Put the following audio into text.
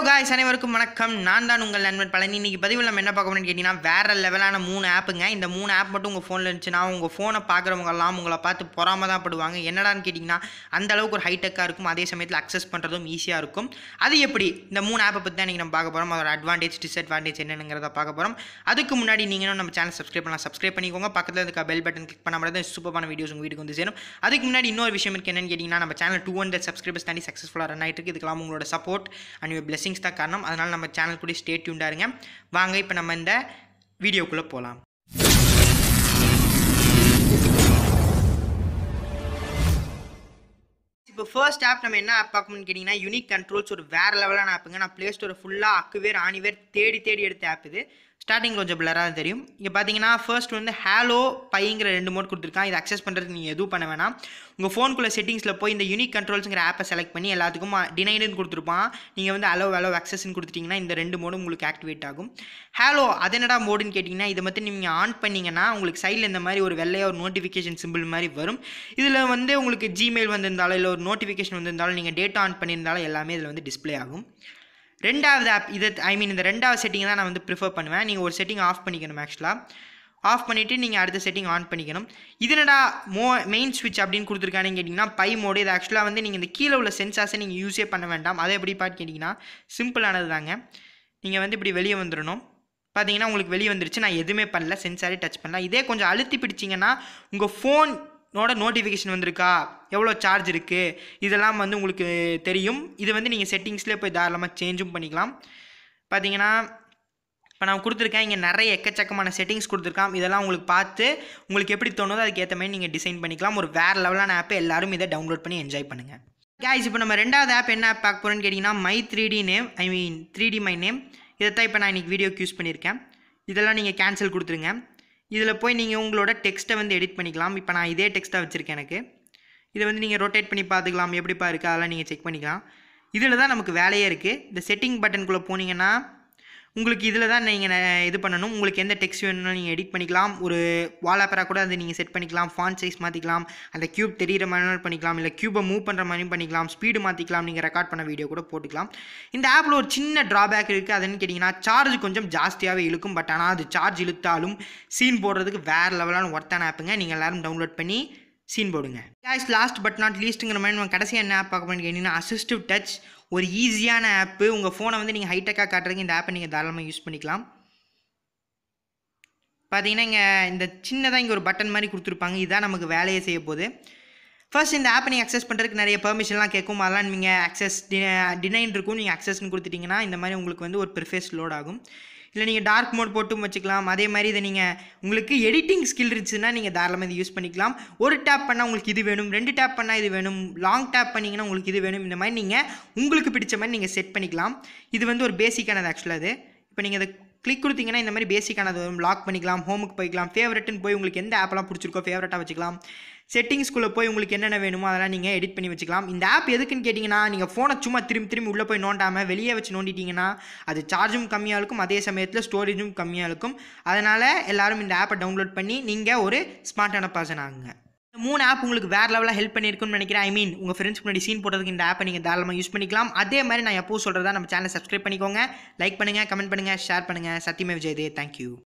hello guys அனைவருக்கும் வணக்கம் நான் தான் உங்கள் நண்பன் பழனி இன்றைக்கி பதிவில் நம்ம என்ன பார்க்க போகிறோம்னு கேட்டிங்கன்னா வேறு லெவலான மூணு ஆப்புங்க இந்த மூணு ஆப் மட்டும் உங்கள் ஃபோனில் இருந்துச்சுன்னா உங்கள் ஃபோனை பார்க்குறவங்கலாம் உங்களை பார்த்து பொறாம தான் படுவாங்க என்னடான்னு கேட்டிங்கன்னா அந்த அளவுக்கு ஒரு ஹைடெக்காக இருக்கும் அதே சமயத்தில் அக்சஸ் பண்ணுறதும் ஈஸியாக இருக்கும் அது எப்படி இந்த மூணு ஆப்பை பற்றி தான் நீங்கள் நம்ம பார்க்க போகிறோம் அதோட அட்வான்டேஜ் டிஸ்அட்வான்டேஜ் என்னங்கிறத பார்க்க போகிறோம் அதுக்கு முன்னாடி நீங்களும் நம்ம சேனல் சப்ஸ்கிரைப் பண்ணலாம் சப்ஸ்கிரைப் பண்ணிக்கோங்க பக்கத்தில் இருக்க பெல் பட்டன் கிளிக் பண்ண மாதிரி தான் சூப்பரான வீடியோஸ் உங்கள் வீட்டுக்கு வந்து சேரும் அதுக்கு முன்னாடி இன்னொரு விஷயம் இருக்குது என்னென்னு கேட்டிங்கன்னா நம்ம சேனல் டூ ஹண்ட்ரட் சப்ஸ்கிரைபர்ஸ் தாண்டி சக்ஸஸ்ஃபுல்லாக ரன் ஆகிட்டு இருக்குது இதுக்கெல்லாம் உங்களோட சப்போர்ட் அண்ட் பிளஸிங் விஷயங்ஸ் தான் காரணம் அதனால் நம்ம சேனல் கூட ஸ்டே டியூண்டாக இருங்க வாங்க இப்போ நம்ம இந்த வீடியோக்குள்ளே போகலாம் இப்போ ஃபர்ஸ்ட் ஆப் நம்ம என்ன ஆப் பார்க்கணும்னு கேட்டிங்கன்னா யூனிக் கண்ட்ரோல்ஸ் ஒரு வேறு லெவலான ஆப்புங்க நான் ப்ளே ஸ்டோரை ஃபுல்லாக அக்குவேர் ஆணிவேர் தேடி தேடி எடுத்த ஆப் இது ஸ்டார்டிங் கொஞ்சம் பிளராக தெரியும் இங்கே பார்த்தீங்கன்னா ஃபர்ஸ்ட் வந்து ஹேலோ பைங்கிற ரெண்டு மோட் கொடுத்துருக்கான் இதை அக்சஸ் பண்ணுறதுக்கு நீங்கள் எதுவும் பண்ண வேணாம் உங்கள் ஃபோனுக்குள்ளே செட்டிங்ஸில் போய் இந்த யூனிக் கண்ட்ரோல்ஸுங்கிற ஆப்பை செலக்ட் பண்ணி எல்லாத்துக்கும் டினைடுன்னு கொடுத்துருப்பான் நீங்கள் வந்து அலோ அலோ அக்சஸ்ன்னு கொடுத்துட்டிங்கன்னா இந்த ரெண்டு மோடும் உங்களுக்கு ஆக்டிவேட் ஆகும் ஹேலோ அது என்னடா மோடுன்னு கேட்டிங்கன்னா இதை மட்டும் நீங்கள் ஆன் பண்ணிங்கன்னா உங்களுக்கு சைடில் இந்த மாதிரி ஒரு வெள்ளையாக ஒரு நோட்டிஃபிகேஷன் சிம்பிள் மாதிரி வரும் இதில் வந்து உங்களுக்கு ஜிமெயில் வந்திருந்தாலும் இல்லை ஒரு நோட்டிஃபிகேஷன் வந்திருந்தாலும் நீங்கள் டேட்டா ஆன் பண்ணியிருந்தாலும் எல்லாமே இதில் வந்து டிஸ்பிளே ஆகும் ரெண்டாவது ஆப் இது ஐ மீன் இந்த ரெண்டாவது செட்டிங் தான் நான் வந்து ப்ரிஃபர் பண்ணுவேன் நீங்கள் ஒரு செட்டிங் ஆஃப் பண்ணிக்கணும் ஆக்சுவலாக ஆஃப் பண்ணிவிட்டு நீங்கள் அடுத்த செட்டிங் ஆன் பண்ணிக்கணும் இதனடா மோ மெயின் ஸ்விட்ச் அப்படின்னு கொடுத்துருக்கானு கேட்டிங்கன்னா பை மோடு இது ஆக்சுவலாக வந்து நீங்கள் இந்த கீழே உள்ள சென்சார்ஸை நீங்கள் யூஸே பண்ண வேண்டாம் அதை எப்படி பார்த்து கேட்டிங்கன்னா சிம்பிளானது தாங்க நீங்கள் வந்து இப்படி வெளியே வந்துடணும் பார்த்தீங்கன்னா உங்களுக்கு வெளியே வந்துருச்சு நான் எதுவுமே பண்ணல சென்சாரே டச் பண்ணல இதே கொஞ்சம் அழுத்தி பிடிச்சிங்கன்னா உங்கள் ஃபோன் நோட நோட்டிஃபிகேஷன் வந்திருக்கா எவ்வளோ சார்ஜ் இருக்குது இதெல்லாம் வந்து உங்களுக்கு தெரியும் இது வந்து நீங்கள் செட்டிங்ஸ்லேயே போய் தாராளமாக சேஞ்சும் பண்ணிக்கலாம் பார்த்தீங்கன்னா இப்போ நான் கொடுத்துருக்கேன் இங்கே நிறைய எக்கச்சக்கமான செட்டிங்ஸ் கொடுத்துருக்கான் இதெல்லாம் உங்களுக்கு பார்த்து உங்களுக்கு எப்படி தோணுதோ அதுக்கு ஏற்ற மாதிரி நீங்கள் டிசைன் பண்ணிக்கலாம் ஒரு வேறு லெவலான ஆப்பை எல்லோரும் இதை டவுன்லோட் பண்ணி என்ஜாய் பண்ணுங்கள் கேஸ் இப்போ நம்ம ரெண்டாவது ஆப் என்ன ஆப் பார்க்க போகிறோன்னு கேட்டிங்கன்னா my three D name I mean three D my name இதை தான் இப்போ நான் இன்றைக்கி வீடியோக்கு யூஸ் பண்ணியிருக்கேன் இதெல்லாம் நீங்கள் கேன்சல் கொடுத்துருங்க இதில் போய் நீங்கள் உங்களோட டெக்ஸ்ட்டை வந்து எடிட் பண்ணிக்கலாம் இப்போ நான் இதே டெக்ஸ்ட்டாக வச்சுருக்கேன் எனக்கு இதை வந்து நீங்கள் ரொட்டேட் பண்ணி பார்த்துக்கலாம் எப்படிப்பா இருக்குது அதெல்லாம் நீங்கள் செக் பண்ணிக்கலாம் இதில் தான் நமக்கு வேலையே இருக்குது இந்த செட்டிங் பட்டனுக்குள்ளே போனீங்கன்னா உங்களுக்கு இதில் தான் நீங்கள் இது பண்ணணும் உங்களுக்கு எந்த டெக்ஸ்ட் வேணும்னாலும் நீங்கள் எடிட் பண்ணிக்கலாம் ஒரு ஆப்பராக கூட அதை நீங்கள் செட் பண்ணிக்கலாம் ஃபான் சைஸ் மாற்றிக்கலாம் அந்த க்யூப் தெரிகிற மாதிரி பண்ணிக்கலாம் இல்லை க்யூபை மூவ் பண்ணுற மாதிரியும் பண்ணிக்கலாம் ஸ்பீடு மாற்றிக்கலாம் நீங்கள் ரெக்கார்ட் பண்ண வீடியோ கூட போட்டுக்கலாம் இந்த ஆப்பில் ஒரு சின்ன ட்ராபேக் இருக்குது அதுன்னு கேட்டிங்கன்னா சார்ஜ் கொஞ்சம் ஜாஸ்தியாகவே இழுக்கும் பட் ஆனால் அது சார்ஜ் இழுத்தாலும் சீன் போடுறதுக்கு வேறு லெவலான ஒர்த்தான ஆப்புங்க நீங்கள் எல்லோரும் டவுன்லோட் பண்ணி சீன் போடுங்க கேஷ் லாஸ்ட் பட் நாட் லீஸ்ட்டுங்கிற மாதிரி நம்ம கடைசியாக என்ன ஆப் பார்க்க போகிறோம்னு கேட்டிங்கன்னா அசிஸ்டிவ் டச் ஒரு ஈஸியான ஆப்பு உங்கள் ஃபோனை வந்து நீங்கள் ஹைடெக்காக காட்டுறதுக்கு இந்த ஆப்பை நீங்கள் தாராளமாக யூஸ் பண்ணிக்கலாம் பார்த்தீங்கன்னா இங்கே இந்த சின்னதாக இங்கே ஒரு பட்டன் மாதிரி கொடுத்துருப்பாங்க இதுதான் நமக்கு வேலையை செய்ய போகுது ஃபர்ஸ்ட் இந்த ஆப்பை நீங்கள் அக்சஸ் பண்ணுறதுக்கு நிறைய பெர்மிஷன்லாம் கேட்கும் அதெல்லாம் நீங்கள் அக்சஸ் டினைன் இருக்கும் நீங்கள் அக்சஸ்ன்னு கொடுத்துட்டிங்கன்னா இந்த மாதிரி உங்களுக்கு வந்து ஒரு ப்ரிஃபேஸ் லோட் ஆகும் இல்லை நீங்கள் டார்க் மோட் போட்டும் வச்சுக்கலாம் அதே மாதிரி இதை நீங்கள் உங்களுக்கு எடிட்டிங் ஸ்கில் இருந்துச்சுன்னா நீங்கள் தாராளமாக இதை யூஸ் பண்ணிக்கலாம் ஒரு டேப் பண்ணால் உங்களுக்கு இது வேணும் ரெண்டு டேப் பண்ணால் இது வேணும் லாங் டேப் பண்ணிங்கன்னா உங்களுக்கு இது வேணும் இந்த மாதிரி நீங்கள் உங்களுக்கு பிடிச்ச மாதிரி நீங்கள் செட் பண்ணிக்கலாம் இது வந்து ஒரு பேசிக்கானது ஆக்சுவலாக அது இப்போ நீங்கள் அதை கிளிக் கொடுத்தீங்கன்னா இந்த மாதிரி பேசிக்கானது வரும் லாக் பண்ணிக்கலாம் ஹோமுக்கு போய்க்கலாம் ஃபேவரெட்டுன்னு போய் உங்களுக்கு எந்த ஆப்லாம் பிடிச்சிருக்கோ ஃபேவரட்டாக வச்சுக்கலாம் செட்டிங்ஸ்குள்ளே போய் உங்களுக்கு என்னென்ன வேணுமோ அதெல்லாம் நீங்கள் எடிட் பண்ணி வச்சுக்கலாம் இந்த ஆப் எதுக்குன்னு கேட்டிங்கன்னா நீங்கள் ஃபோனை சும்மா திரும்பி திரும்பி உள்ளே போய் நோண்டாமல் வெளியே வச்சு நோண்டிட்டிங்கன்னா அது சார்ஜும் கம்மியாக இருக்கும் அதே சமயத்தில் ஸ்டோரேஜும் கம்மியாக இருக்கும் அதனால் எல்லோரும் இந்த ஆப்பை டவுன்லோட் பண்ணி நீங்கள் ஒரு ஸ்மார்ட்டான பர்சன் ஆகுங்க மூணு ஆப் உங்களுக்கு வேறு லெவலாக ஹெல்ப் பண்ணியிருக்குன்னு நினைக்கிறேன் ஐ மீன் உங்கள் ஃப்ரெண்ட்ஸ் முன்னாடி சீன் போடுறதுக்கு இந்த ஆப்பை நீங்கள் தாராளமாக யூஸ் பண்ணிக்கலாம் அதே மாதிரி நான் எப்போ சொல்கிறதா நம்ம சேனலை சப்ஸ்கிரைப் பண்ணிக்கோங்க லைக் பண்ணுங்கள் கமெண்ட் பண்ணுங்கள் ஷேர் பண்ணுங்கள் சத்தியமே விஜய் தேங்க்யூ